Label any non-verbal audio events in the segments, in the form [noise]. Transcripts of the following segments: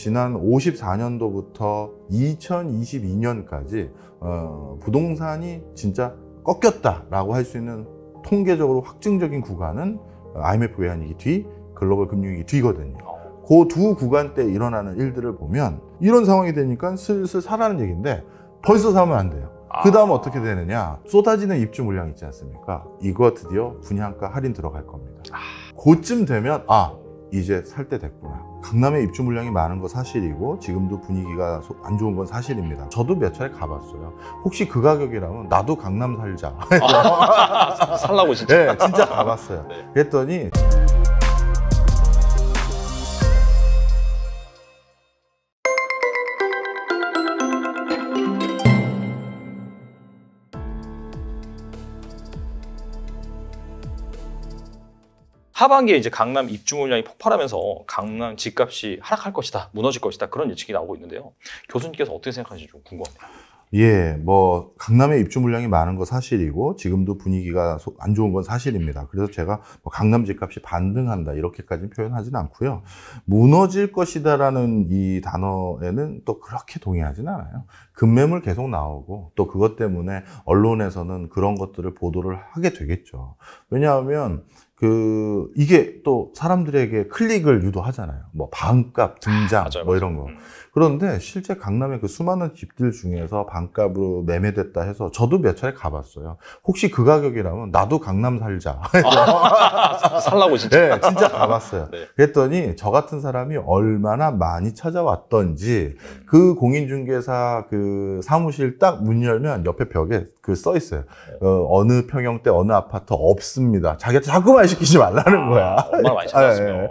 지난 54년도부터 2022년까지 어, 부동산이 진짜 꺾였다라고 할 수 있는 통계적으로 확증적인 구간은 IMF 외환위기 뒤 글로벌 금융위기 뒤거든요. 그 두 구간 때 일어나는 일들을 보면 이런 상황이 되니까 슬슬 사라는 얘기인데 벌써 사면 안 돼요. 아. 그 다음 어떻게 되느냐 쏟아지는 입주 물량 있지 않습니까 이거 드디어 분양가 할인 들어갈 겁니다 아. 그쯤 되면 아 이제 살 때 됐구나. 강남에 입주 물량이 많은 거 사실이고 지금도 분위기가 안 좋은 건 사실입니다. 저도 몇 차례 가봤어요. 혹시 그 가격이라면 나도 강남 살자. 아, [laughs] 살라고 진짜. 네, 진짜 가봤어요. 네. 그랬더니. 하반기에 이제 강남 입주 물량이 폭발하면서 강남 집값이 하락할 것이다, 무너질 것이다 그런 예측이 나오고 있는데요. 교수님께서 어떻게 생각하시는지 좀 궁금합니다. 예, 뭐 강남의 입주 물량이 많은 거 사실이고 지금도 분위기가 안 좋은 건 사실입니다. 그래서 제가 뭐 강남 집값이 반등한다 이렇게까지 표현하진 않고요. 무너질 것이다라는 이 단어에는 또 그렇게 동의하진 않아요. 급매물 계속 나오고 또 그것 때문에 언론에서는 그런 것들을 보도를 하게 되겠죠. 왜냐하면 그 이게 또 사람들에게 클릭을 유도하잖아요. 뭐 반값 등장 아, 맞아요, 뭐 이런 거. 맞 음. 그런데 실제 강남의 그 수많은 집들 중에서 반값으로 매매됐다 해서 저도 몇 차례 가봤어요. 혹시 그 가격이라면 나도 강남 살자. [laughs] 살라고 진짜. 네, 진짜 가봤어요. 네. 그랬더니 저 같은 사람이 얼마나 많이 찾아왔던지 그 공인중개사 그 사무실 딱 문 열면 옆에 벽에 그 써 있어요. 네. 어, 느 평형대 어느 아파트 없습니다. 자기한테 자꾸만 시키지 말라는 아, 거야. 아, 마 많이 찾았으면. [laughs] 네,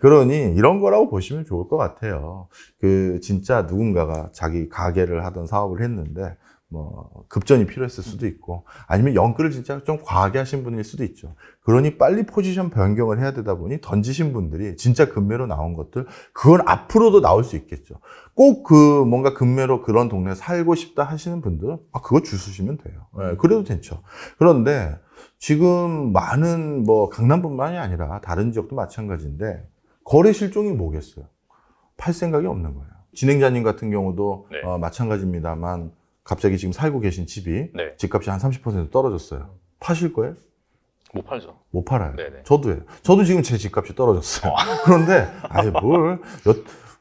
그러니 이런 거라고 보시면 좋을 것 같아요. 그 진짜 누군가가 자기 가게를 하던 사업을 했는데 뭐 급전이 필요했을 수도 있고 아니면 연끌을 진짜 좀 과하게 하신 분일 수도 있죠. 그러니 빨리 포지션 변경을 해야 되다 보니 던지신 분들이 진짜 금매로 나온 것들 그건 앞으로도 나올 수 있겠죠. 꼭 그 뭔가 금매로 그런 동네 에 살고 싶다 하시는 분들은 아 그거 주시면 돼요. 네, 그래도 괜찮죠. 그런데 지금 많은 뭐 강남뿐만이 아니라 다른 지역도 마찬가지인데 거래 실종이 뭐겠어요? 팔 생각이 없는 거예요. 진행자님 같은 경우도 네. 어, 마찬가지입니다만 갑자기 지금 살고 계신 집이 네. 집값이 한 30% 떨어졌어요. 파실 거예요? 못 팔죠. 못 팔아요. 네네. 네. 저도요. 저도 지금 제 집값이 떨어졌어요. 어. [laughs] 그런데 아예 뭘 여,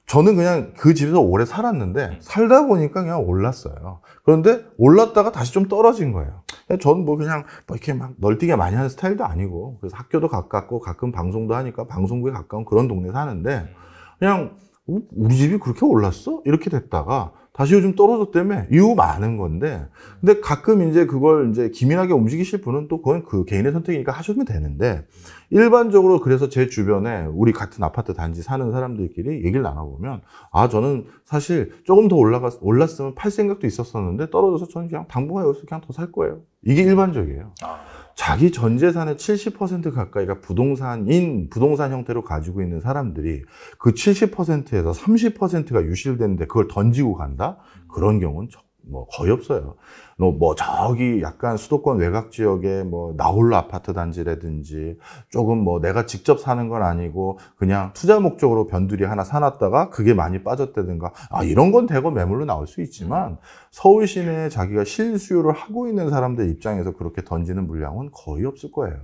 저는 그냥 그 집에서 오래 살았는데 살다 보니까 그냥 올랐어요. 그런데 올랐다가 다시 좀 떨어진 거예요. 저는 뭐 그냥 뭐 이렇게 막 널뛰게 많이 하는 스타일도 아니고 그래서 학교도 가깝고 가끔 방송도 하니까 방송국에 가까운 그런 동네 사는데 그냥 어? 우리 집이 그렇게 올랐어? 이렇게 됐다가 다시 요즘 떨어졌다며 이유 많은 건데 근데 가끔 이제 그걸 이제 기민하게 움직이실 분은 또 그건 그 개인의 선택이니까 하시면 되는데 일반적으로 그래서 제 주변에 우리 같은 아파트 단지 사는 사람들끼리 얘기를 나눠보면 아 저는 사실 조금 더올라갔 올랐으면 팔 생각도 있었었는데 떨어져서 저는 그냥 당분간 여기서 그냥 더 살 거예요 이게 일반적이에요. 아. 자기 전 재산의 70% 가까이가 부동산인 부동산 형태로 가지고 있는 사람들이 그 70%에서 30%가 유실되는데 그걸 던지고 간다? 그런 경우는 뭐 거의 없어요. 뭐 저기 약간 수도권 외곽 지역에 뭐 나홀로 아파트 단지라든지 조금 뭐 내가 직접 사는 건 아니고 그냥 투자 목적으로 변두리 하나 사놨다가 그게 많이 빠졌다든가 아 이런 건 대거 매물로 나올 수 있지만 서울 시내에 자기가 실수요를 하고 있는 사람들 입장에서 그렇게 던지는 물량은 거의 없을 거예요.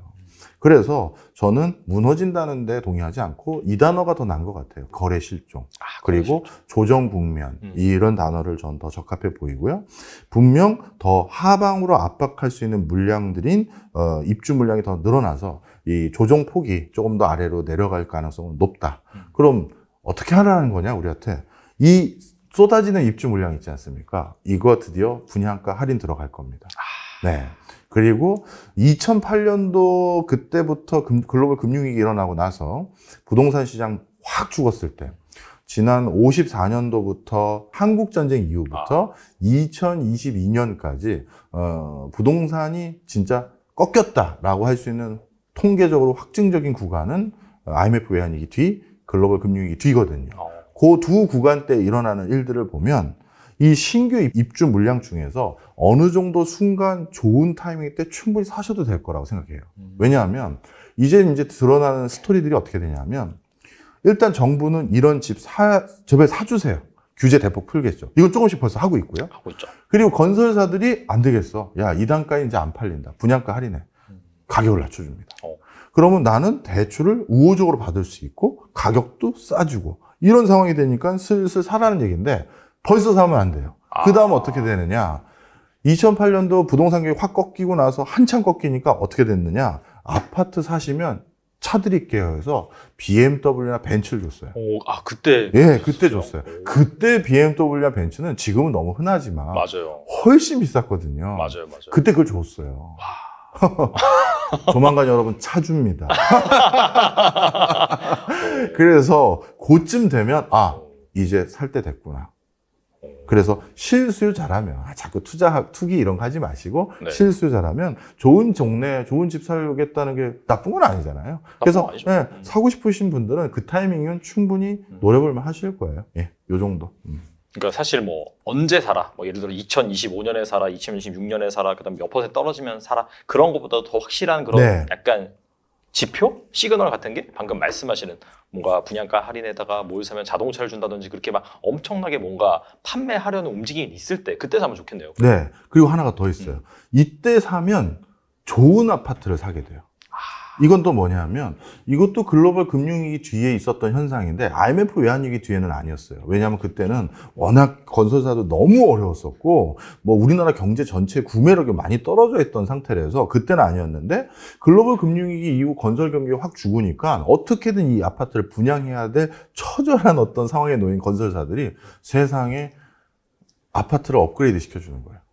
그래서 저는 무너진다는데 동의하지 않고 이 단어가 더 난 것 같아요. 거래 실종. 아, 그리고 조정 국면 음. 이런 단어를 전 더 적합해 보이고요. 분명 더 하방으로 압박할 수 있는 물량들인 어, 입주 물량이 더 늘어나서 이 조정 폭이 조금 더 아래로 내려갈 가능성은 높다. 음. 그럼 어떻게 하라는 거냐 우리한테 이 쏟아지는 입주 물량 있지 않습니까? 이거 드디어 분양가 할인 들어갈 겁니다. 아. 네. 그리고 2008년도 그때부터 금, 글로벌 금융위기 일어나고 나서 부동산 시장 확 죽었을 때 지난 54년도부터 한국 전쟁 이후부터 아. 2022년까지 어, 부동산이 진짜 꺾였다라고 할 수 있는 통계적으로 확증적인 구간은 IMF 어, 외환위기 뒤 글로벌 금융위기 뒤거든요. 아. 어. 그두 구간 때 일어나는 일들을 보면 이 신규 입주 물량 중에서 어느 정도 순간 좋은 타이밍 때 충분히 사셔도 될 거라고 생각해요. 음. 왜냐하면 이제 이제 드러나는 스토리들이 어떻게 되냐면 일단 정부는 이런 집 사, 저을 사주세요. 규제 대폭 풀겠죠. 이건 조금씩 벌써 하고 있고요. 하고 있죠. 그리고 건설사들이 안 되겠어. 야, 이단가에 이제 안 팔린다. 분양가 할인해. 음. 가격을 낮춰줍니다. 어. 그러면 나는 대출을 우호적으로 받을 수 있고 가격도 싸주고 이런 상황이 되니까 슬슬 사라는 얘기인데 벌써 사면 안 돼요. 아. 그 다음 아. 어떻게 되느냐? 2008년도 부동산 가격이 확 꺾이고 나서 한참 꺾이니까 어떻게 됐느냐? 아파트 사시면 차 드릴게요 해서 BMW나 벤츠를 줬어요. 오, 아 그때 예, 그때 줬어요. 오. 그때 BMW나 벤츠는 지금은 너무 흔하지만 맞아요. 훨씬 비쌌거든요. 맞아요, 맞아요. 그때 그걸 줬어요. [laughs] 조만간 여러분 차 줍니다. [laughs] 그래서 곧쯤 되면 아 이제 살 때 됐구나. 그래서 실수요 잘하면 아, 자꾸 투자 투기 이런 거 하지 마시고 네. 실수요 잘하면 좋은 종래 좋은 집 살겠다는 게 나쁜 건 아니잖아요. 나쁜 그래서 건 예, 음. 사고 싶으신 분들은 그 타이밍은 충분히 음. 노려볼만 하실 거예요. 예, 요 정도. 음. 그러니까 사실 뭐 언제 살아? 뭐 예를 들어 2025년에 살아, 2026년에 살아, 그다음 몇 퍼센트 떨어지면 살아 그런 것보다 더 확실한 그런 네. 약간 지표, 시그널 같은 게 방금 말씀하시는 뭔가 분양가 할인에다가 뭘 사면 자동차를 준다든지 그렇게 막 엄청나게 뭔가 판매하려는 움직임이 있을 때 그때 사면 좋겠네요. 네. 그리고 하나가 더 있어요. 음. 이때 사면 좋은 아파트를 사게 돼요. 이건 또 뭐냐면 이것도 글로벌 금융위기 뒤에 있었던 현상인데 IMF 외환위기 뒤에는 아니었어요. 왜냐하면 그때는 워낙 건설사도 너무 어려웠었고 뭐 우리나라 경제 전체 구매력이 많이 떨어져 있던 상태라서 그때는 아니었는데 글로벌 금융위기 이후 건설 경기가 확 죽으니까 어떻게든 이 아파트를 분양해야 될 처절한 어떤 상황에 놓인 건설사들이 세상에 아파트를 업그레이드 시켜주는 거예요.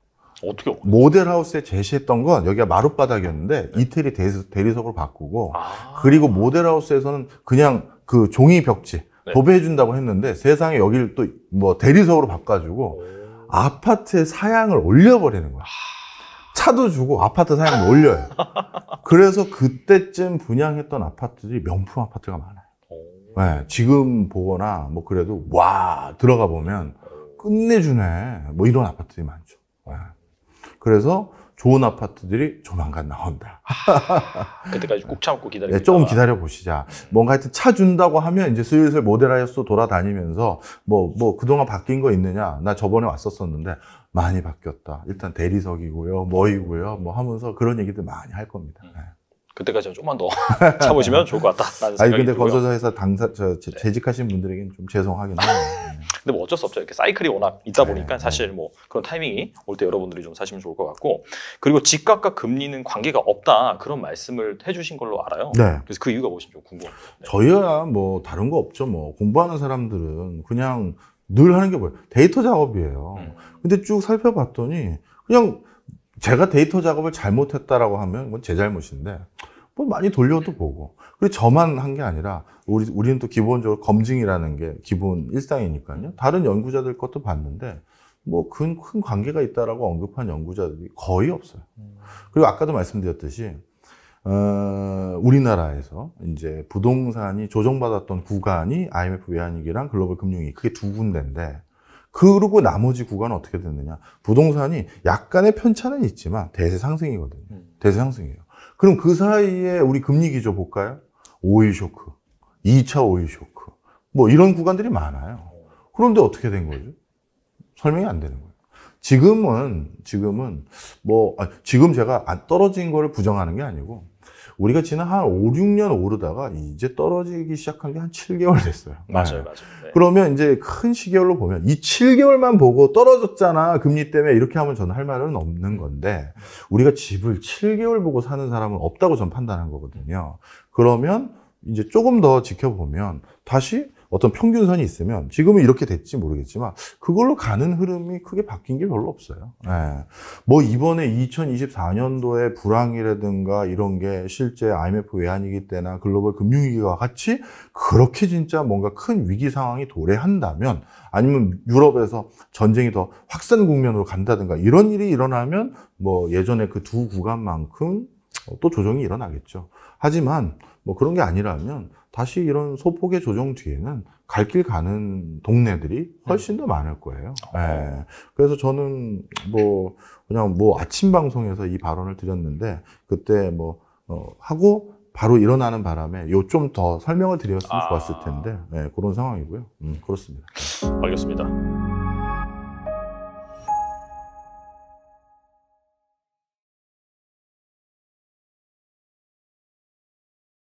어떻게 어- 모델하우스에 제시했던 건 여기가 마룻바닥이었는데 네. 이태리 대리석을 바꾸고 아 그리고 모델하우스에서는 그냥 그 종이 벽지 네. 도배해준다고 했는데 세상에 여기를 또 뭐 대리석으로 바꿔주고 아파트의 사양을 올려버리는 거야. 차도 주고 아파트 사양을 올려요. [laughs] 그래서 그때쯤 분양했던 아파트들이 명품 아파트가 많아요. 네, 지금 보거나 뭐 그래도 와 들어가 보면 끝내주네 뭐 이런 아파트들이 많죠. 네. 그래서 좋은 아파트들이 조만간 나온다. 아, 그때까지 꼭 참고 기다려. 네, 조금 기다려 보시자. 뭔가 하여튼 차 준다고 하면 이제 슬슬 모델하이어스 돌아다니면서 뭐뭐 뭐 그동안 바뀐 거 있느냐? 나 저번에 왔었었는데 많이 바뀌었다. 일단 대리석이고요, 뭐이고요, 뭐 하면서 그런 얘기들 많이 할 겁니다. 음. 네. 그때까지 좀만 더 [laughs] 참으시면 좋을 것 같다. 아니 근데 건설사 회사 당사 저, 네. 재직하신 분들에게는 좀 죄송하긴 해요. 근데 뭐 어쩔 수 없죠. 이렇게 사이클이 워낙 있다 보니까 네. 사실 뭐 그런 타이밍이 올 때 여러분들이 좀 사시면 좋을 것 같고 그리고 집값과 금리는 관계가 없다 그런 말씀을 해주신 걸로 알아요. 네. 그래서 그 이유가 무엇인지 궁금합니다. 네. 저희야 뭐 다른 거 없죠. 뭐 공부하는 사람들은 그냥 늘 하는 게 뭐예요? 데이터 작업이에요. 음. 근데 쭉 살펴봤더니 그냥 제가 데이터 작업을 잘못했다라고 하면 그건 제 잘못인데 뭐 많이 돌려도 보고. 그리고 저만 한 게 아니라 우리 우리는 또 기본적으로 검증이라는 게 기본 일상이니까요. 다른 연구자들 것도 봤는데 뭐 큰 큰 관계가 있다라고 언급한 연구자들이 거의 없어요. 그리고 아까도 말씀드렸듯이 어, 우리나라에서 이제 부동산이 조정받았던 구간이 IMF 외환위기랑 글로벌 금융위기 그게 두 군데인데 그러고 나머지 구간은 어떻게 됐느냐 부동산이 약간의 편차는 있지만 대세 상승이거든요. 음. 대세 상승이에요. 그럼 그 사이에 우리 금리 기조 볼까요? 오일 쇼크, 2차 오일 쇼크 뭐 이런 구간들이 많아요. 그런데 어떻게 된 거죠? 설명이 안 되는 거예요. 지금은 지금은 뭐 아, 지금 제가 안 떨어진 거를 부정하는 게 아니고 우리가 지난 한 5, 6년 오르다가 이제 떨어지기 시작한 게 한 7개월 됐어요. [laughs] 맞아요, 네. 맞아요. 네. 그러면 이제 큰 시계열로 보면 이 7개월만 보고 떨어졌잖아, 금리 때문에 이렇게 하면 저는 할 말은 없는 건데 우리가 집을 7개월 보고 사는 사람은 없다고 저는 판단한 거거든요. 그러면 이제 조금 더 지켜보면 다시 어떤 평균선이 있으면 지금은 이렇게 됐지 모르겠지만 그걸로 가는 흐름이 크게 바뀐 게 별로 없어요. 예. 뭐 이번에 2024년도에 불황이라든가 이런 게 실제 IMF 외환위기 때나 글로벌 금융위기와 같이 그렇게 진짜 뭔가 큰 위기 상황이 도래한다면 아니면 유럽에서 전쟁이 더 확산 국면으로 간다든가 이런 일이 일어나면 뭐 예전에 그 두 구간만큼 어, 또 조정이 일어나겠죠. 하지만 뭐 그런 게 아니라면 다시 이런 소폭의 조정 뒤에는 갈 길 가는 동네들이 훨씬 더 많을 거예요. 어. 예. 네. 그래서 저는 뭐 그냥 뭐 아침 방송에서 이 발언을 드렸는데 그때 뭐 어, 하고 바로 일어나는 바람에 요 좀 더 설명을 드렸으면 좋았을 아. 텐데 네, 그런 상황이고요. 음, 그렇습니다. 알겠습니다.